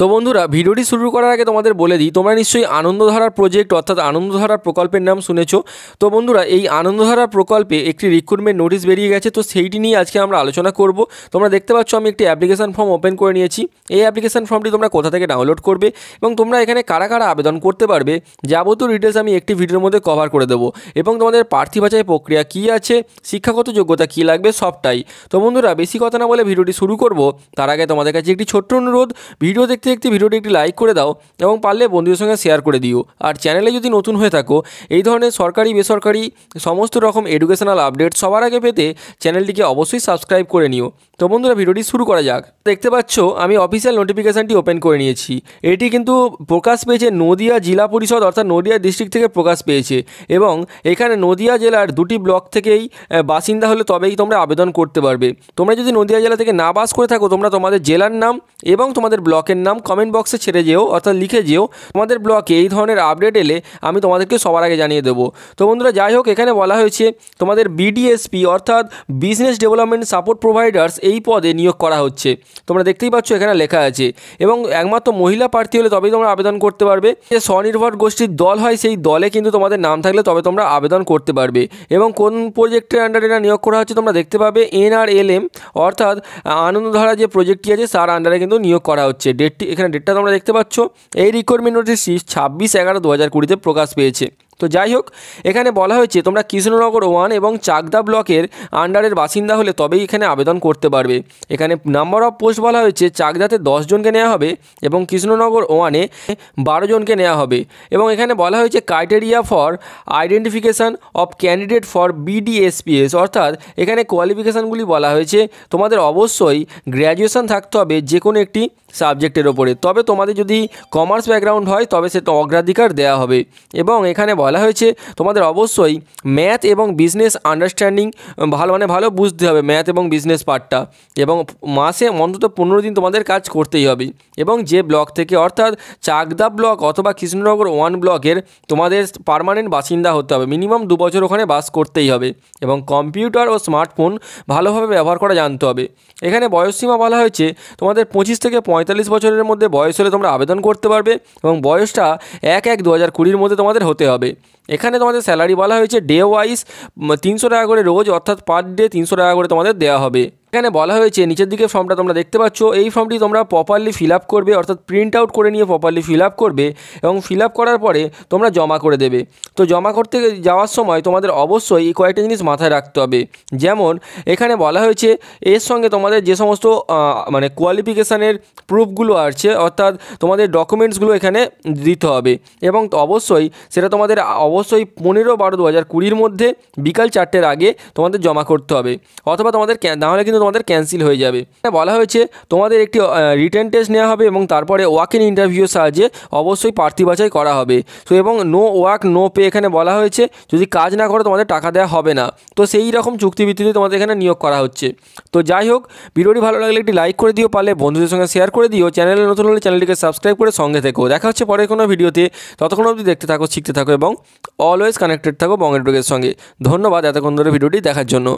তো বন্ধুরা ভিডিওটি শুরু করার আগে তোমাদের বলে দিই তোমরা নিশ্চয়ই আনন্দধারা প্রজেক্ট অর্থাৎ আনন্দধারা প্রকল্পের নাম শুনেছ তো বন্ধুরা এই আনন্দধারা প্রকল্পে একটি রিক্রুটমেন্ট নোটিশ বেরিয়ে গেছে তো সেইটি নিয়ে আজকে আমরা আলোচনা করব তোমরা দেখতে পাচ্ছ আমি একটি অ্যাপ্লিকেশান ফর্ম ওপেন করে নিয়েছি এই অ্যাপ্লিকেশান ফর্মটি তোমরা কোথা থেকে ডাউনলোড করবে এবং তোমরা এখানে কারা কারা আবেদন করতে পারবে যাবতীয় ডিটেলস আমি একটি ভিডিওর মধ্যে কভার করে দেবো এবং তোমাদের প্রার্থী বাছাই প্রক্রিয়া কী আছে শিক্ষাগত যোগ্যতা কী লাগবে সবটাই তো বন্ধুরা বেশি কথা না বলে ভিডিওটি শুরু করব তার আগে তোমাদের কাছে একটি ছোট্ট অনুরোধ ভিডিও দেখতে একটি ভিডিওটি একটি লাইক করে দাও এবং পারলে বন্ধুদের সঙ্গে শেয়ার করে দিও আর চ্যানেলে যদি নতুন হয়ে থাকো এই ধরনের সরকারি বেসরকারি সমস্ত রকম এডুকেশনাল আপডেট সবার আগে পেতে চ্যানেলটিকে অবশ্যই সাবস্ক্রাইব করে নিও তো বন্ধুরা ভিডিওটি শুরু করা যাক দেখতে পাচ্ছ আমি অফিসিয়াল নোটিফিকেশানটি ওপেন করে নিয়েছি এটি কিন্তু প্রকাশ পেয়েছে নদিয়া জেলা পরিষদ অর্থাৎ নদিয়া ডিস্ট্রিক্ট থেকে প্রকাশ পেয়েছে এবং এখানে নদিয়া জেলার দুটি ব্লক থেকেই বাসিন্দা হলে তবেই তোমরা আবেদন করতে পারবে তোমরা যদি নদিয়া জেলা থেকে না বাস করে থাকো তোমরা তোমাদের জেলার নাম এবং তোমাদের ব্লকের নাম কমেন্ট বক্সে ছেড়ে যেও অর্থাৎ লিখে যেও তোমাদের ব্লকে এই ধরনের আপডেট এলে আমি তোমাদেরকে সবার আগে জানিয়ে দেবো তো বন্ধুরা যাই হোক এখানে বলা হয়েছে তোমাদের বিডিএসপি অর্থাৎ বিজনেস ডেভেলপমেন্ট সাপোর্ট প্রোভাইডার্স এই পদে নিয়োগ করা হচ্ছে তোমরা দেখতেই পাচ্ছ এখানে লেখা আছে এবং একমাত্র মহিলা প্রার্থী হলে তবেই তোমরা আবেদন করতে পারবে যে স্বনির্ভর গোষ্ঠীর দল হয় সেই দলে কিন্তু তোমাদের নাম থাকলে তবে তোমরা আবেদন করতে পারবে এবং কোন প্রজেক্টের আন্ডারে এটা নিয়োগ করা হচ্ছে তোমরা দেখতে পাবে এনআরএলএম অর্থাৎ আনন্দধারা যে প্রজেক্টটি আছে তার আন্ডারে কিন্তু নিয়োগ করা হচ্ছে ডেটটি এখানে ডেটটা তোমরা দেখতে পাচ্ছ এই রিক্রুটমেন্ট নোটিশটি ছাব্বিশ এগারো দু হাজার কুড়িতে প্রকাশ পেয়েছে তো যাই হোক এখানে বলা হয়েছে তোমরা কৃষ্ণনগর ওয়ান এবং চাকদা ব্লকের আন্ডারের বাসিন্দা হলে তবেই এখানে আবেদন করতে পারবে এখানে নাম্বার অফ পোস্ট বলা হয়েছে চাকদাতে জনকে নেওয়া হবে এবং কৃষ্ণনগর ওয়ানে জনকে নেওয়া হবে এবং এখানে বলা হয়েছে criteria for identification of candidate for BDSPS অর্থাৎ এখানে কোয়ালিফিকেশানগুলি বলা হয়েছে তোমাদের অবশ্যই গ্র্যাজুয়েশান থাকতে হবে যে কোনো একটি সাবজেক্টের ওপরে তবে তোমাদের যদি কমার্স ব্যাকগ্রাউন্ড হয় তবে সেটা অগ্রাধিকার দেওয়া হবে এবং এখানে বলা বলা হয়েছে তোমাদের অবশ্যই ম্যাথ এবং বিজনেস আন্ডারস্ট্যান্ডিং ভালো মানে ভালো বুঝতে হবে ম্যাথ এবং বিজনেস পার্টটা এবং মাসে অন্তত পনেরো দিন তোমাদের কাজ করতেই হবে এবং যে ব্লক থেকে অর্থাৎ চাকদা ব্লক অথবা কৃষ্ণনগর ওয়ান ব্লকের তোমাদের পারমানেন্ট বাসিন্দা হতে হবে মিনিমাম দু বছর ওখানে বাস করতেই হবে এবং কম্পিউটার ও স্মার্টফোন ভালোভাবে ব্যবহার করা জানতে হবে এখানে বয়সসীমা বলা হয়েছে তোমাদের পঁচিশ থেকে পঁয়তাল্লিশ বছরের মধ্যে বয়স হলে তোমরা আবেদন করতে পারবে এবং বয়সটা এক এক দু হাজার কুড়ির মধ্যে তোমাদের হতে হবে এখানে তোমাদের স্যালারি বলা হয়েছে ডে ওয়াইজ তিনশো টাকা করে রোজ অর্থাৎ পার ডে তিনশো টাকা করে তোমাদের দেওয়া হবে এখানে বলা হয়েছে নিচের দিকে ফর্মটা তোমরা দেখতে পাচ্ছ এই ফর্মটি তোমরা প্রপারলি ফিল করবে অর্থাৎ প্রিন্ট আউট করে নিয়ে প্রপারলি ফিল করবে এবং ফিল করার পরে তোমরা জমা করে দেবে তো জমা করতে যাওয়ার সময় তোমাদের অবশ্যই এই কয়েকটা জিনিস মাথায় রাখতে হবে যেমন এখানে বলা হয়েছে এর সঙ্গে তোমাদের যে সমস্ত মানে কোয়ালিফিকেশানের প্রুফগুলো আছে অর্থাৎ তোমাদের ডকুমেন্টসগুলো এখানে দিতে হবে এবং অবশ্যই সেটা তোমাদের অবশ্যই পনেরো বারো দু হাজার কুড়ির মধ্যে বিকাল চারটের আগে তোমাদের জমা করতে হবে অথবা তোমাদের না হলে কিন্তু তোমাদের ক্যান্সেল হয়ে যাবে বলা হয়েছে তোমাদের একটি রিটার্ন টেস্ট নেওয়া হবে এবং তারপরে ওয়াক ইন ইন্টারভিউর সাহায্যে অবশ্যই প্রার্থী বাছাই করা হবে তো এবং নো ওয়াক নো পে এখানে বলা হয়েছে যদি কাজ না করো তোমাদের টাকা দেওয়া হবে না তো সেই রকম চুক্তি ভিত্তিতে তোমাদের এখানে নিয়োগ করা হচ্ছে তো যাই হোক ভিডিওটি ভালো লাগলে একটি লাইক করে দিও পারলে বন্ধুদের সঙ্গে শেয়ার করে দিও চ্যানেলে নতুন হলে চ্যানেলটিকে সাবস্ক্রাইব করে সঙ্গে থেকো দেখা হচ্ছে পরের কোনো ভিডিওতে ততক্ষণ অবধি দেখতে থাকো শিখতে থাকো এবং অলওয়েজ কানেক্টেড থাকো বঙ্গের সঙ্গে ধন্যবাদ এতক্ষণ ধরে ভিডিওটি দেখার জন্য